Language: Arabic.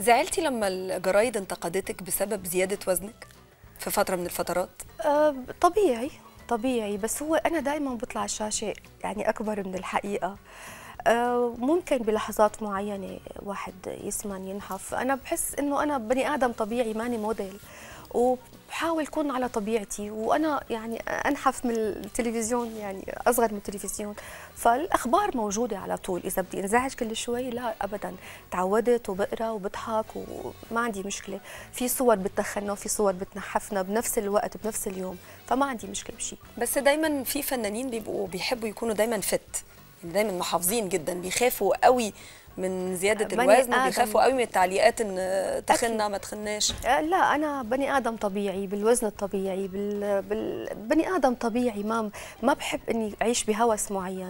زعلتي لما الجرايد انتقدتك بسبب زياده وزنك في فتره من الفترات أه طبيعي طبيعي بس هو انا دائما بطلع الشاشه يعني اكبر من الحقيقه آه، ممكن بلحظات معينه واحد يسمن ينحف انا بحس انه انا بني ادم طبيعي ماني موديل بحاول كون على طبيعتي وانا يعني انحف من التلفزيون يعني اصغر من التلفزيون فالاخبار موجوده على طول اذا بدي انزعج كل شوي لا ابدا تعودت وبقرا وبضحك وما عندي مشكله في صور بتدخلنا وفي صور بتنحفنا بنفس الوقت بنفس اليوم فما عندي مشكله بشيء بس دائما في فنانين بيبقوا بيحبوا يكونوا دائما فت دايما محافظين جدا بيخافوا قوي من زياده الوزن آدم. بيخافوا قوي من التعليقات ان تخنا ما تخناش آه، لا انا بني ادم طبيعي بالوزن الطبيعي بال... بال... بني ادم طبيعي ما ما بحب اني اعيش بهوس معين